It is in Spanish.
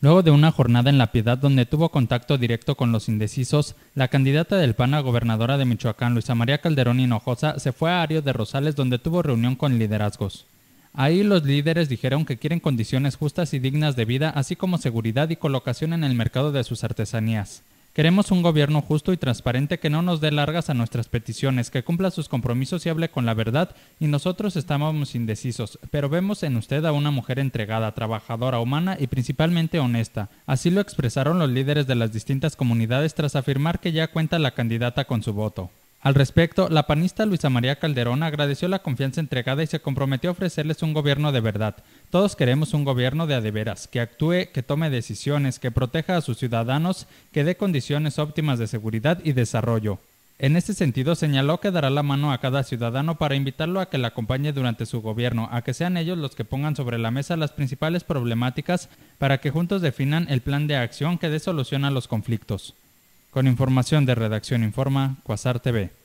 Luego de una jornada en La Piedad donde tuvo contacto directo con los indecisos, la candidata del PAN a gobernadora de Michoacán, Luisa María Calderón Hinojosa, se fue a Ario de Rosales donde tuvo reunión con liderazgos. Ahí los líderes dijeron que quieren condiciones justas y dignas de vida, así como seguridad y colocación en el mercado de sus artesanías. Queremos un gobierno justo y transparente que no nos dé largas a nuestras peticiones, que cumpla sus compromisos y hable con la verdad, y nosotros estamos indecisos, pero vemos en usted a una mujer entregada, trabajadora, humana y principalmente honesta. Así lo expresaron los líderes de las distintas comunidades tras afirmar que ya cuenta la candidata con su voto. Al respecto, la panista Luisa María Calderón agradeció la confianza entregada y se comprometió a ofrecerles un gobierno de verdad. Todos queremos un gobierno de adeveras, que actúe, que tome decisiones, que proteja a sus ciudadanos, que dé condiciones óptimas de seguridad y desarrollo. En este sentido, señaló que dará la mano a cada ciudadano para invitarlo a que la acompañe durante su gobierno, a que sean ellos los que pongan sobre la mesa las principales problemáticas para que juntos definan el plan de acción que dé solución a los conflictos. Con información de Redacción Informa, Cuasar TV.